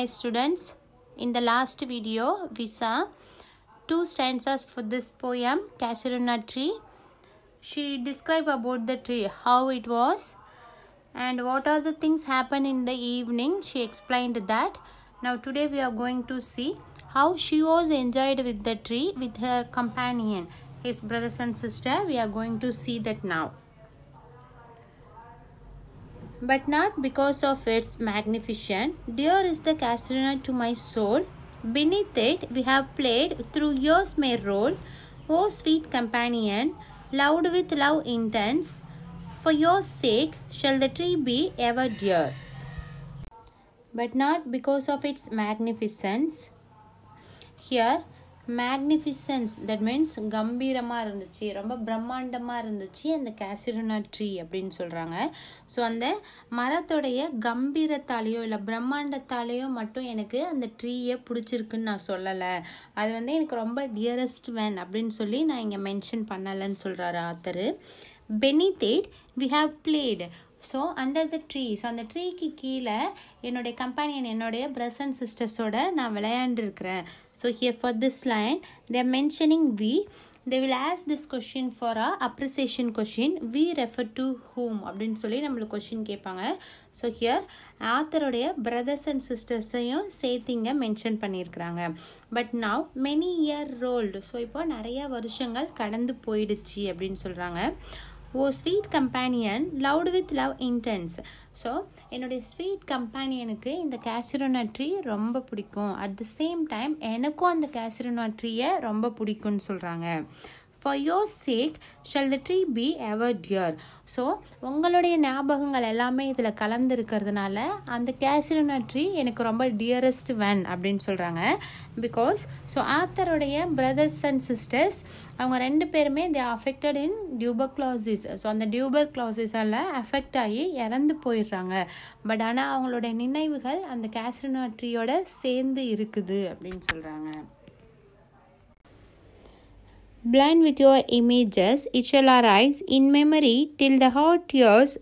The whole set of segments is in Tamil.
Hi students, in the last video we saw two stanzas for this poem Casuarina tree. She described about the tree, how it was and what are the things happen in the evening. She explained that. Now today we are going to see how she was enjoyed with the tree with her companion, his brothers and sister. We are going to see that now but not because of its magnificence. Dear is the castanet to my soul. Beneath it we have played through years my role. O sweet companion, loved with love intense, for your sake shall the tree be ever dear. But not because of its magnificence. Here, magnificence that means கம்பீரமாக இருந்துச்சு ரொம்ப பிரம்மாண்டமாக இருந்துச்சு அந்த கேசிரோனா ட்ரீ அப்படின்னு சொல்கிறாங்க ஸோ அந்த மரத்தோடைய கம்பீரத்தாலேயோ இல்லை பிரம்மாண்டத்தாலேயோ மட்டும் எனக்கு அந்த ட்ரீயை பிடிச்சிருக்குன்னு நான் சொல்லலை அது வந்து எனக்கு ரொம்ப டியரஸ்ட் வேன் அப்படின்னு சொல்லி நான் இங்கே மென்ஷன் பண்ணலைன்னு சொல்கிறாரு author beneath it we have played so under the tree so அந்த ட்ரீக்கு கீழே என்னுடைய கம்பானியன் என்னுடைய அண்ட் சிஸ்டர்ஸோட நான் விளையாண்டுருக்கிறேன் so here for this line they're mentioning we they will ask this question for a appreciation question we refer to whom அப்படின்னு சொல்லி நம்மளுக்கு கொஷின் கேட்பாங்க ஸோ ஹியர் ஆத்தருடைய பிரதர்ஸ் அண்ட் சிஸ்டர்ஸையும் சேர்த்து இங்கே மென்ஷன் பண்ணியிருக்கிறாங்க but now many year rolled so இப்போ நிறையா வருஷங்கள் கடந்து போயிடுச்சு அப்படின்னு சொல்கிறாங்க O sweet companion loved with love intense so என்னுடைய ஸ்வீட் கம்பேனியனுக்கு இந்த கேசரோனா ட்ரீ ரொம்ப பிடிக்கும் அட் த சேம் டைம் எனக்கும் அந்த கேசரோனா ட்ரீயை ரொம்ப பிடிக்கும்னு சொல்கிறாங்க for your sake shall the tree be ever dear so உங்களுடைய ஞாபகங்கள் எல்லாமே இதில் கலந்துருக்கிறதுனால அந்த கேசிலனா ட்ரீ எனக்கு ரொம்ப டியரஸ்ட் வென் அப்படின்னு சொல்கிறாங்க பிகாஸ் ஸோ ஆத்தருடைய பிரதர்ஸ் அண்ட் சிஸ்டர்ஸ் அவங்க ரெண்டு பேருமே they affected in tuberculosis so அந்த டியூபர் கிளாசிஸால் அஃபெக்ட் ஆகி இறந்து போயிடுறாங்க பட் ஆனால் அவங்களுடைய நினைவுகள் அந்த கேசிலனா ட்ரீயோட சேர்ந்து இருக்குது அப்படின்னு சொல்கிறாங்க blend with your images, it shall arise in memory till the hot tears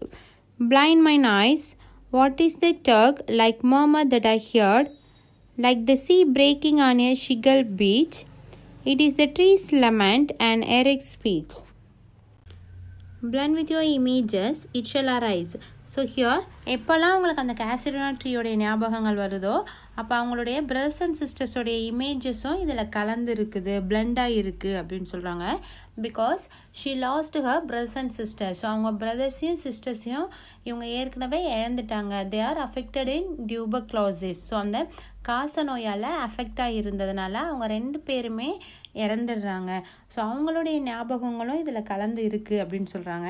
blind mine eyes. What is the tug like murmur that I heard, like the sea breaking on a shingle beach? It is the tree's lament and Eric's speech. Blent with your images it shall arise so here எப்போல்லாம் உங்களுக்கு அந்த கேசரினா ட்ரீயோடைய ஞாபகங்கள் வருதோ அப்போ அவங்களுடைய பிரதர்ஸ் அண்ட் சிஸ்டர்ஸோடைய இமேஜஸும் இதில் கலந்து இருக்குது பிளண்டாக இருக்குது அப்படின்னு சொல்கிறாங்க because she lost her brothers and sister so அவங்க பிரதர்ஸையும் சிஸ்டர்ஸையும் இவங்க ஏற்கனவே இழந்துட்டாங்க they are affected in tuberculosis so அந்த காச நோயால் அஃபெக்டாக இருந்ததுனால அவங்க ரெண்டு பேருமே இறந்துடுறாங்க ஸோ அவங்களுடைய ஞாபகங்களும் இதில் கலந்து இருக்குது அப்படின்னு சொல்கிறாங்க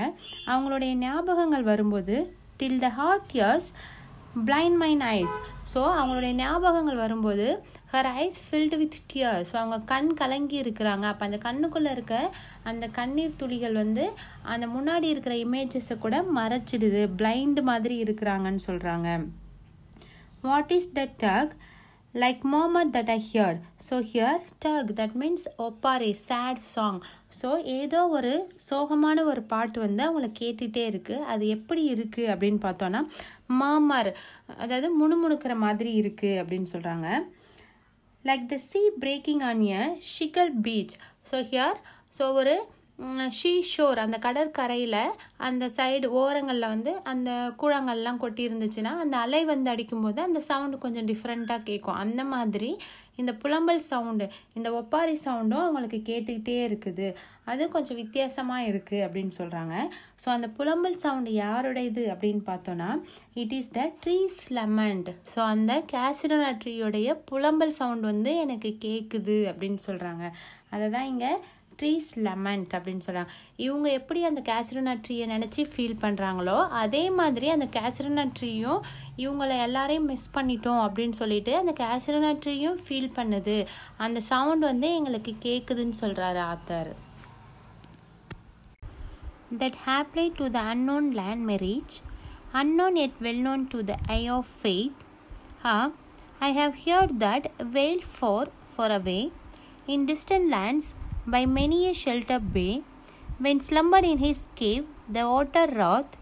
அவங்களுடைய ஞாபகங்கள் வரும்போது till the hot tears blind mine eyes so அவங்களுடைய ஞாபகங்கள் வரும்போது her eyes filled with tear so அவங்க கண் கலங்கி இருக்கிறாங்க அப்போ அந்த கண்ணுக்குள்ளே இருக்க அந்த கண்ணீர் துளிகள் வந்து அந்த முன்னாடி இருக்கிற இமேஜஸை கூட மறைச்சிடுது பிளைண்டு மாதிரி இருக்கிறாங்கன்னு சொல்கிறாங்க வாட் இஸ் த டக் like like that I hear so here டக் தட் மீன்ஸ் ஒப்பார் ஏ சேட் சாங் ஸோ ஏதோ ஒரு சோகமான ஒரு பாட்டு வந்து அவங்கள கேட்டுகிட்டே இருக்குது அது எப்படி இருக்குது அப்படின்னு பார்த்தோன்னா மாமர் அதாவது முணுமுணுக்கிற மாதிரி இருக்குது அப்படின்னு சொல்கிறாங்க like the sea breaking on a shingle beach so here so ஒரு ஷீ ஷோர் அந்த கடற்கரையில் அந்த சைடு ஓரங்களில் வந்து அந்த கூழங்கள்லாம் கொட்டி இருந்துச்சுன்னா அந்த அலை வந்து அடிக்கும்போது அந்த சவுண்டு கொஞ்சம் டிஃப்ரெண்ட்டாக கேட்கும் அந்த மாதிரி இந்த புலம்பல் சவுண்டு இந்த ஒப்பாரி சவுண்டும் அவங்களுக்கு கேட்டுக்கிட்டே இருக்குது அது கொஞ்சம் வித்தியாசமாக இருக்குது அப்படின்னு சொல்கிறாங்க ஸோ அந்த புலம்பல் சவுண்டு யாருடையது இது அப்படின்னு பார்த்தோன்னா it is the tree's lament so அந்த கேசிடோனா ட்ரீயோடைய புலம்பல் சவுண்ட் வந்து எனக்கு கேட்குது அப்படின்னு சொல்கிறாங்க அதை தான் இங்கே ட்ரீஸ் லெமன்ட் அப்படின்னு சொல்கிறாங்க இவங்க எப்படி அந்த கேசரனா ட்ரீயை நினச்சி ஃபீல் பண்ணுறாங்களோ அதே மாதிரி அந்த கேசரனா ட்ரீயும் இவங்கள எல்லாரையும் மிஸ் பண்ணிட்டோம் அப்படின்னு சொல்லிட்டு அந்த கேசரனா ட்ரீயும் ஃபீல் பண்ணுது அந்த சவுண்ட் வந்து எங்களுக்கு கேட்குதுன்னு சொல்கிறாரு author that haply to the unknown land may reach yet well known to the eye eye faith ah I I have that that far far away in distant lands by many a shelter bay, when slumbered in his cave, the water wroth,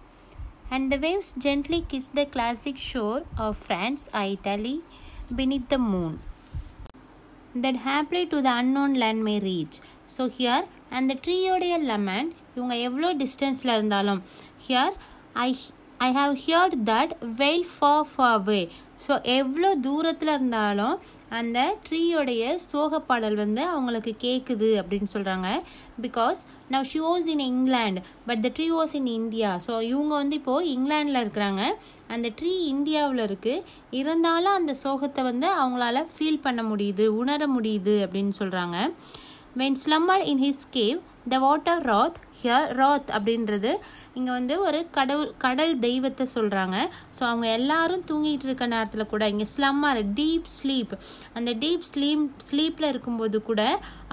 and the waves gently kissed the classic shore of France Italy beneath the moon. That haply to the unknown land may reach. So so here அந்த ட்ரீயோடைய லெமன் இவங்க எவ்வளோ டிஸ்டன்ஸில் இருந்தாலும் Here, I I have heard that வெயில் far, far away. ஸோ எவ்வளோ தூரத்தில் இருந்தாலும் அந்த ட்ரீயோடைய சோக பாடல் வந்து அவங்களுக்கு கேட்குது அப்படின்னு சொல்கிறாங்க because now she was in England but the tree was in India so இவங்க வந்து இப்போது இங்கிலாண்டில் இருக்கிறாங்க அந்த ட்ரீ இந்தியாவில் இருக்குது இருந்தாலும் அந்த சோகத்தை வந்து அவங்களால ஃபீல் பண்ண முடியுது உணர முடியுது அப்படின்னு சொல்கிறாங்க when slumber in his cave the water wrath here wrath அப்படின்றது இங்கே வந்து ஒரு கடவுள் கடல் தெய்வத்தை சொல்கிறாங்க ஸோ அவங்க எல்லாரும் தூங்கிட்டு இருக்க நேரத்தில் கூட இங்கே ஸ்லம்மர் டீப் ஸ்லீப் அந்த டீப் ஸ்லீம் ஸ்லீப்பில் இருக்கும்போது கூட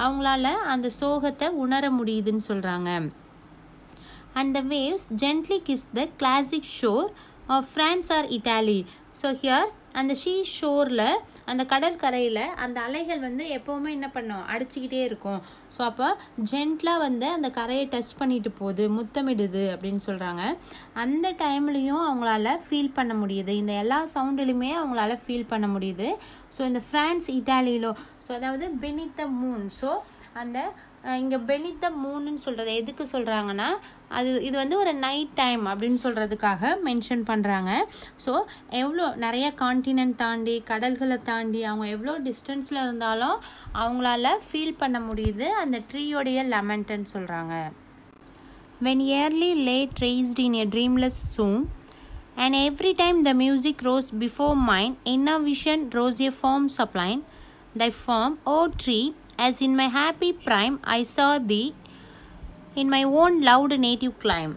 அவங்களால அந்த சோகத்தை உணர முடியுதுன்னு சொல்கிறாங்க and the waves gently kiss the classic shore of France or Italy so here அந்த ஷீ ஷோரில் அந்த கடற்கரையில் அந்த அலைகள் வந்து எப்போவுமே என்ன பண்ணும் அடிச்சுக்கிட்டே இருக்கும் ஸோ அப்போ ஜென்ட்லாக வந்து அந்த கரையை டச் பண்ணிட்டு போகுது முத்தமிடுது அப்படின்னு சொல்கிறாங்க அந்த டைம்லேயும் அவங்களால ஃபீல் பண்ண முடியுது இந்த எல்லா சவுண்டிலுமே அவங்களால ஃபீல் பண்ண முடியுது ஸோ இந்த ஃப்ரான்ஸ் இட்டாலியிலோ ஸோ அதாவது பெனித்த மூன் ஸோ அந்த இங்கே பெனித்த மூணுன்னு சொல்கிறது எதுக்கு சொல்கிறாங்கன்னா அது இது வந்து ஒரு நைட் டைம் அப்படின்னு சொல்கிறதுக்காக மென்ஷன் பண்ணுறாங்க ஸோ எவ்வளோ நிறைய காண்டினென்ட் தாண்டி கடல்களை தாண்டி அவங்க எவ்வளோ டிஸ்டன்ஸில் இருந்தாலும் அவங்களால ஃபீல் பண்ண முடியுது அந்த ட்ரீயோடைய லெமெண்ட்டுன்னு சொல்கிறாங்க when early late rest in a dreamless swoon and every time the music rose before mind என்ன vision rose a form sublime the form O tree as in my happy prime I saw thee in my own loud நேட்டிவ் clime.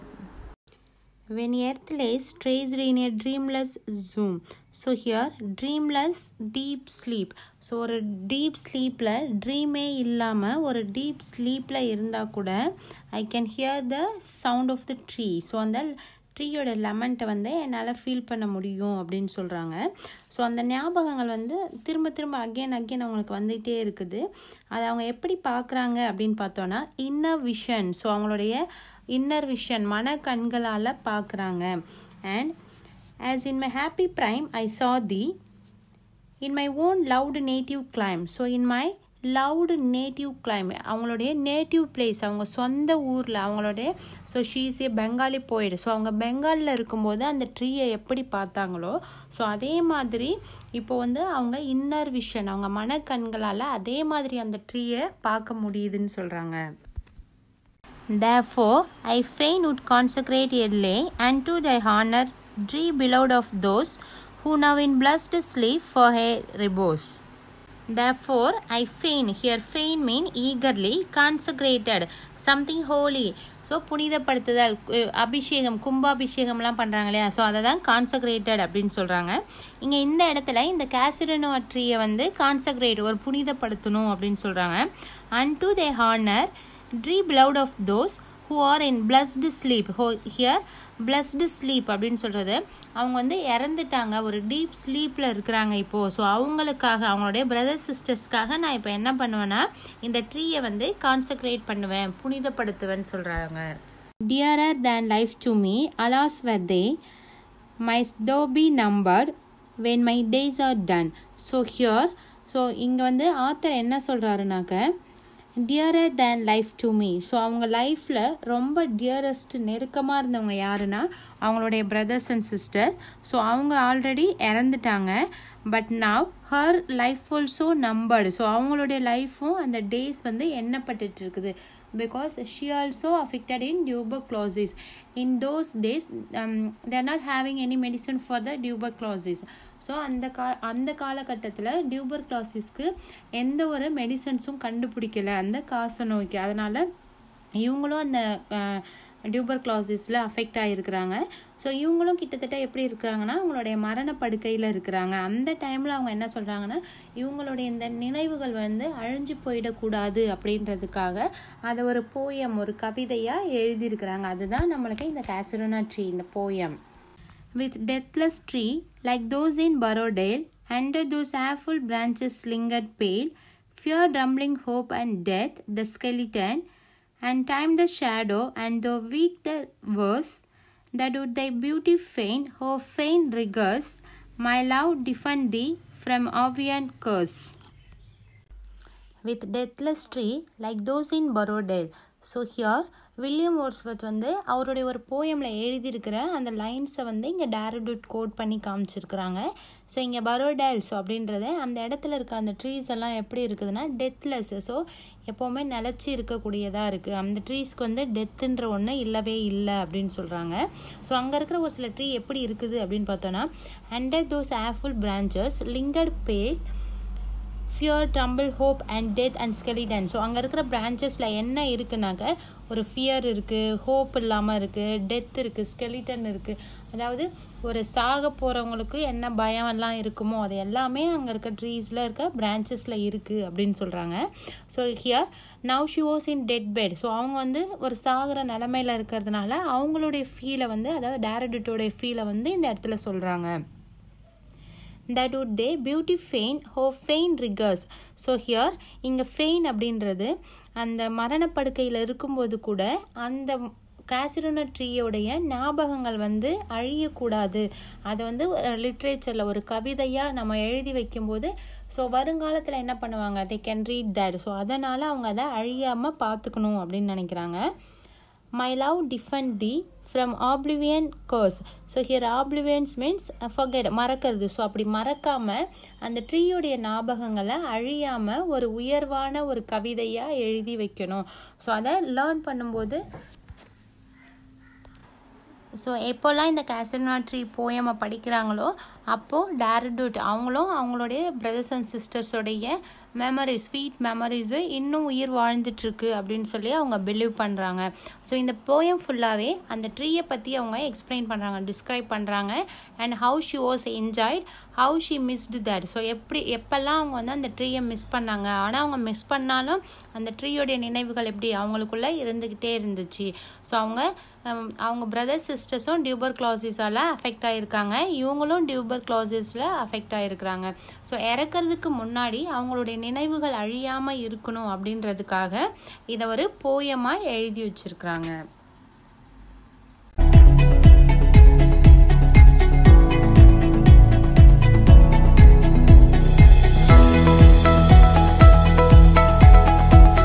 When earth lays strayed in a dreamless zoom. So here dreamless deep sleep so ஒரு டீப் ஸ்லீப்பில் ட்ரீமே இல்லாமல் ஒரு டீப் ஸ்லீப்பில் இருந்தால் கூட I can hear the sound of the tree so அந்த ட்ரீயோட லெமன்ட்டை வந்து என்னால் ஃபீல் பண்ண முடியும் அப்படின்னு சொல்கிறாங்க ஸோ அந்த ஞாபகங்கள் வந்து திரும்ப திரும்ப அகேன் அகேன் அவங்களுக்கு வந்துகிட்டே இருக்குது அதை அவங்க எப்படி பார்க்குறாங்க அப்படின்னு பார்த்தோன்னா இன்னர் விஷன் ஸோ அவங்களுடைய இன்னர் விஷன் மன கண்களால் பார்க்குறாங்க and as in my happy prime I saw thee in my own loved native clime so in my loved native climate அவங்களுடைய நேட்டிவ் பிளேஸ் அவங்க சொந்த ஊரில் அவங்களுடைய ஸோ ஷீஸ் பெங்காலி போயிடு ஸோ அவங்க பெங்காலில் இருக்கும்போது அந்த ட்ரீயை எப்படி பார்த்தாங்களோ ஸோ அதே மாதிரி இப்போ வந்து அவங்க இன்னர் விஷன் அவங்க மனக்கண்களால் அதே மாதிரி அந்த ட்ரீயை பார்க்க முடியுதுன்னு சொல்கிறாங்க therefore I fain would consecrate எல்லே and to thy honour tree beloved of those who now in in blessed ஃபார் ஹே repose Therefore, I fain, here fain mean eagerly, consecrated, something holy. So புனிதப்படுத்துதல் அபிஷேகம் கும்பாபிஷேகம்லாம் பண்ணுறாங்க இல்லையா ஸோ அதை தான் கான்சக்ரேட்டட் அப்படின்னு சொல்கிறாங்க இங்கே இந்த இடத்துல இந்த கேசுரனோ ட்ரீயை வந்து கான்சக்ரேட் ஒரு புனிதப்படுத்தணும் அப்படின்னு சொல்கிறாங்க and to thy honour tree beloved of those who are in blessed sleep ஹோ ஹியர் பிளஸ்டு ஸ்லீப் அப்படின்னு சொல்கிறது அவங்க வந்து இறந்துட்டாங்க ஒரு டீப் ஸ்லீப்பில் இருக்கிறாங்க இப்போது ஸோ அவங்களுக்காக அவங்களுடைய பிரதர் சிஸ்டர்ஸ்க்காக நான் இப்போ என்ன பண்ணுவேன்னா இந்த ட்ரீயை வந்து கான்சக்ரேட் பண்ணுவேன் புனிதப்படுத்துவேன்னு சொல்கிறாங்க dearer than life to me alas were they my though be number when my days are done so here so இங்கே வந்து ஆத்தர் என்ன சொல்கிறாருனாக்க dearer than life to me so அவங்க லைஃப்பில் ரொம்ப டியரஸ்ட் நெருக்கமாக இருந்தவங்க யாருன்னா அவங்களுடைய பிரதர்ஸ் அண்ட் சிஸ்டர் ஸோ அவங்க ஆல்ரெடி இறந்துட்டாங்க but now her life also numbered so அவங்களுடைய லைஃப்பும் அந்த டேஸ் வந்து எண்ணப்பட்டு இருக்குது because she also affected in tuber டியூபக்ளாசிஸ் in those days they're not having any medicine for the tuber tuberculosis so அந்த கா அந்த காலகட்டத்தில் டியூபர் க்ளாசிஸ்க்கு எந்த ஒரு மெடிசன்ஸும் கண்டுபிடிக்கலை அந்த காச நோய்க்கு அதனால் இவங்களும் அந்த டியூபர் கிளாசிஸில் அஃபெக்ட் ஆகிருக்கிறாங்க ஸோ இவங்களும் கிட்டத்தட்ட எப்படி இருக்கிறாங்கன்னா அவங்களுடைய மரண படுக்கையில் இருக்கிறாங்க அந்த டைமில் அவங்க என்ன சொல்கிறாங்கன்னா இவங்களுடைய இந்த நினைவுகள் வந்து அழிஞ்சு போயிடக்கூடாது அப்படின்றதுக்காக அதை ஒரு போயம் ஒரு கவிதையாக எழுதியிருக்கிறாங்க அதுதான் நம்மளுக்கு இந்த கேசரோனா ட்ரீ இந்த poem with deathless tree like those in Borrowdale under those awful branches lingered pale fear trembling hope and death the skeleton and time the shadow and the weak the verse that would thy beauty faint her faint rigors my love defend thee from avian curse with deathless tree like those in borrowdale so here William Wordsworth வந்து அவருடைய ஒரு போயமில் எழுதியிருக்கிற அந்த லைன்ஸை வந்து இங்கே டேரடியூட் கோட் பண்ணி காமிச்சிருக்கிறாங்க ஸோ இங்கே பரோடைல்ஸ் அப்படின்றத அந்த இடத்துல இருக்க அந்த ட்ரீஸ் எல்லாம் எப்படி இருக்குதுன்னா டெத்லெஸ் ஸோ எப்போவுமே நிலச்சி இருக்கக்கூடியதாக இருக்குது அந்த ட்ரீஸ்க்கு வந்து டெத்துன்ற ஒன்று இல்லவே இல்லை அப்படின்னு சொல்கிறாங்க ஸோ அங்கே இருக்கிற ஒரு சில ட்ரீ எப்படி இருக்குது அப்படின்னு பார்த்தோன்னா under those awful branches lingered pale fear tremble hope and death and skeleton so அங்கே இருக்கிற பிரான்ச்சஸில் என்ன இருக்குனாக்க ஒரு ஃபியர் இருக்குது ஹோப் இல்லாமல் இருக்குது டெத் இருக்குது ஸ்கெலிட்டன் இருக்குது அதாவது ஒரு சாக போகிறவங்களுக்கு என்ன பயம்லாம் இருக்குமோ அது எல்லாமே அங்கே இருக்க ட்ரீஸில் இருக்க பிரான்ச்சஸில் இருக்குது அப்படின்னு சொல்கிறாங்க so here now she was in death bed so அவங்க வந்து ஒரு சாகிற நிலமையில் இருக்கிறதுனால அவங்களுடைய ஃபீலை வந்து அதாவது டேரடிட்டோடைய ஃபீலை வந்து இந்த இடத்துல சொல்கிறாங்க that would they beauty feign ஹோ ஃபெயின் ரிகர்ஸ் ஸோ ஹியர் இங்கே ஃபெயின் அப்படின்றது அந்த மரணப்படுக்கையில் இருக்கும்போது கூட அந்த காசிரோனா ட்ரீயோடைய ஞாபகங்கள் வந்து அழியக்கூடாது அதை வந்து லிட்ரேச்சரில் ஒரு கவிதையாக நம்ம எழுதி வைக்கும்போது ஸோ வருங்காலத்தில் என்ன பண்ணுவாங்க they can read that so அதனால் அவங்க அதை அழியாமல் பார்த்துக்கணும் அப்படின்னு நினைக்கிறாங்க my love defend thee from oblivion curse so here oblivions means forget மறக்கிறது ஸோ அப்படி மறக்காமல் அந்த ட்ரீயுடைய ஞாபகங்களை அழியாமல் ஒரு உயர்வான ஒரு கவிதையாக எழுதி வைக்கணும் ஸோ அதை லேர்ன் பண்ணும்போது ஸோ எப்போல்லாம் இந்த கேசனா ட்ரீ போயமை படிக்கிறாங்களோ அப்போது டேரடூட் அவங்களும் அவங்களுடைய பிரதர்ஸ் அண்ட் சிஸ்டர்ஸோடைய மெமரி ஸ்வீட் மெமரிஸு இன்னும் உயிர் வாழ்ந்துட்டுருக்கு அப்படின்னு சொல்லி அவங்க பிலீவ் பண்ணுறாங்க ஸோ இந்த போயம் ஃபுல்லாகவே அந்த ட்ரீயை பற்றி அவங்க எக்ஸ்பிளைன் பண்ணுறாங்க டிஸ்கிரைப் பண்ணுறாங்க and how she was enjoyed how she missed that so எப்படி எப்போல்லாம் அவங்க வந்து அந்த ட்ரீயை மிஸ் பண்ணாங்க ஆனால் அவங்க மிஸ் பண்ணாலும் அந்த ட்ரீயோடைய நினைவுகள் எப்படி அவங்களுக்குள்ளே இருந்துக்கிட்டே இருந்துச்சு ஸோ அவங்க அவங்க பிரதர்ஸ் சிஸ்டர்ஸும் டியூபர் கிளாசிஸால் அஃபெக்ட் ஆகியிருக்காங்க இவங்களும் டியூபர் ஷுகர் க்ளோசஸில் அஃபெக்ட் ஆகிருக்கிறாங்க ஸோ இறக்கிறதுக்கு முன்னாடி அவங்களுடைய நினைவுகள் அழியாமல் இருக்கணும் அப்படின்றதுக்காக இதை ஒரு போயமாக எழுதி வச்சுருக்குறாங்க